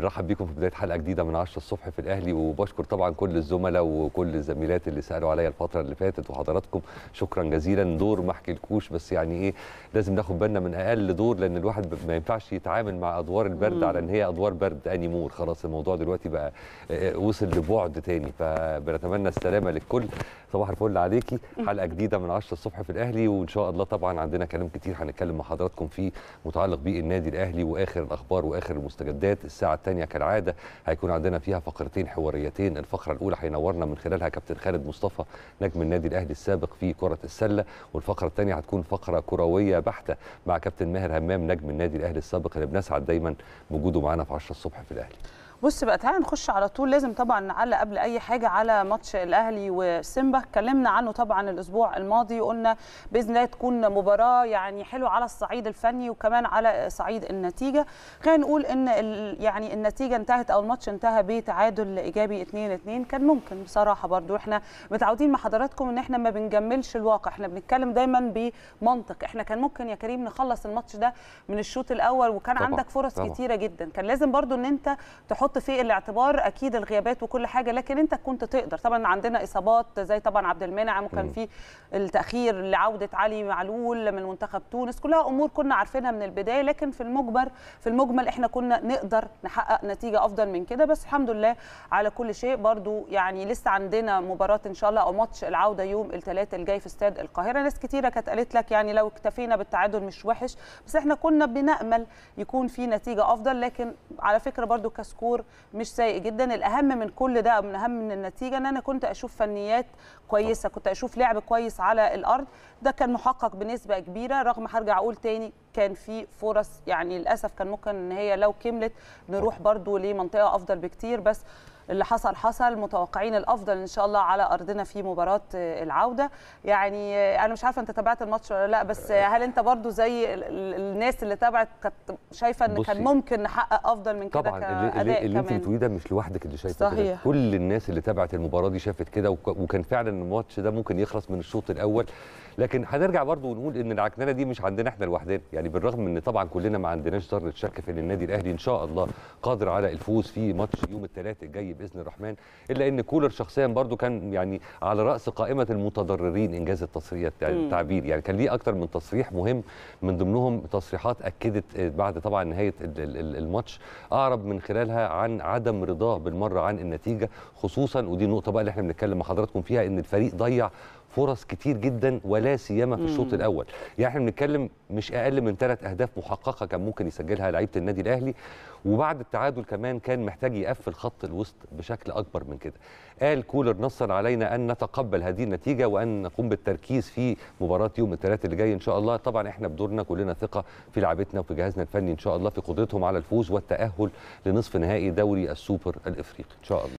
بنرحب بيكم في بدايه حلقه جديده من 10 الصبح في الاهلي وبشكر طبعا كل الزملاء وكل الزميلات اللي سالوا عليا الفتره اللي فاتت وحضراتكم شكرا جزيلا دور ما احكيلكوش بس يعني ايه لازم ناخد بالنا من اقل دور لان الواحد ما ينفعش يتعامل مع ادوار البرد على ان هي ادوار برد انيمور خلاص الموضوع دلوقتي بقى آه، آه، وصل لبعد تاني فبنتمنى السلامه للكل صباح الفل عليكي حلقه جديده من 10 الصبح في الاهلي وان شاء الله طبعا عندنا كلام كتير هنتكلم مع حضراتكم فيه متعلق بالنادي الاهلي واخر الاخبار واخر المستجدات الساعه الثانية كالعادة هيكون عندنا فيها فقرتين حواريتين الفقرة الأولى هينورنا من خلالها كابتن خالد مصطفى نجم النادي الأهلي السابق في كرة السلة والفقرة الثانية هتكون فقرة كروية بحتة مع كابتن ماهر همام نجم النادي الأهلي السابق اللي بنسعد دايما بوجوده معانا في 10 الصبح في الأهلي بص بقى تعالى نخش على طول لازم طبعا نعلق قبل اي حاجه على ماتش الاهلي وسيمبا اتكلمنا عنه طبعا الاسبوع الماضي وقلنا باذن الله تكون مباراه يعني حلوه على الصعيد الفني وكمان على صعيد النتيجه خلينا نقول ان يعني النتيجه انتهت او الماتش انتهى بتعادل ايجابي 2 2 كان ممكن بصراحه برضو احنا متعودين مع حضراتكم ان احنا ما بنجملش الواقع احنا بنتكلم دايما بمنطق احنا كان ممكن يا كريم نخلص الماتش ده من الشوط الاول وكان طبعا. عندك فرص طبعا. كتيره جدا كان لازم برضو ان انت تحط بنحط في الاعتبار اكيد الغيابات وكل حاجه لكن انت كنت تقدر طبعا عندنا اصابات زي طبعا عبد المنعم وكان في التاخير لعوده علي معلول من منتخب تونس كلها امور كنا عارفينها من البدايه لكن في المجبر في المجمل احنا كنا نقدر نحقق نتيجه افضل من كده بس الحمد لله على كل شيء برضو يعني لسه عندنا مباراه ان شاء الله او ماتش العوده يوم الثلاثاء الجاي في استاد القاهره ناس كتيره كانت قالت لك يعني لو اكتفينا بالتعادل مش وحش بس احنا كنا بنامل يكون في نتيجه افضل لكن على فكره برضو كسكور دكتور مش سيء جدا الاهم من كل ده من اهم من النتيجه ان انا كنت اشوف فنيات كويسه كنت اشوف لعب كويس على الارض ده كان محقق بنسبه كبيره رغم هرجع اقول تاني كان في فرص يعني للاسف كان ممكن ان هي لو كملت نروح برضو لمنطقه افضل بكتير بس اللي حصل حصل متوقعين الافضل ان شاء الله على ارضنا في مباراه آه، العوده يعني آه، انا مش عارفه انت تابعت الماتش ولا لا بس آه، هل انت برضو زي الناس اللي تابعت كانت شايفه ان كان ممكن نحقق افضل من كده طبعا اللي, اللي, اللي انت بتقوليه ده مش لوحدك اللي شايفه كده كل الناس اللي تابعت المباراه دي شافت كده وكان فعلا الماتش ده ممكن يخلص من الشوط الاول لكن هنرجع برضو ونقول ان العكننه دي مش عندنا احنا لوحدنا يعني بالرغم ان طبعا كلنا ما عندناش ذره شك في ان النادي الاهلي ان شاء الله قادر على الفوز في ماتش يوم الثلاث الجاي باذن الرحمن الا ان كولر شخصيا برضو كان يعني على راس قائمه المتضررين انجاز التصريح التعبير يعني كان ليه اكتر من تصريح مهم من ضمنهم تصريحات اكدت آه، بعد طبعا نهايه الماتش اعرب من خلالها عن عدم رضاه بالمره عن النتيجه خصوصا ودي النقطه بقى اللي احنا بنتكلم مع حضراتكم فيها ان الفريق ضيع فرص كتير جدا ولا سيما في الشوط الاول يعني احنا بنتكلم مش اقل من ثلاث اهداف محققه كان ممكن يسجلها لعيبه النادي الاهلي وبعد التعادل كمان كان محتاج يقفل خط الوسط بشكل اكبر من كده قال كولر نصا علينا ان نتقبل هذه النتيجه وان نقوم بالتركيز في مباراه يوم الثلاثاء اللي جاي ان شاء الله طبعا احنا بدورنا كلنا ثقه في لعبتنا وفي جهازنا الفني ان شاء الله في قدرتهم على الفوز والتاهل لنصف نهائي دوري السوبر الافريقي ان شاء الله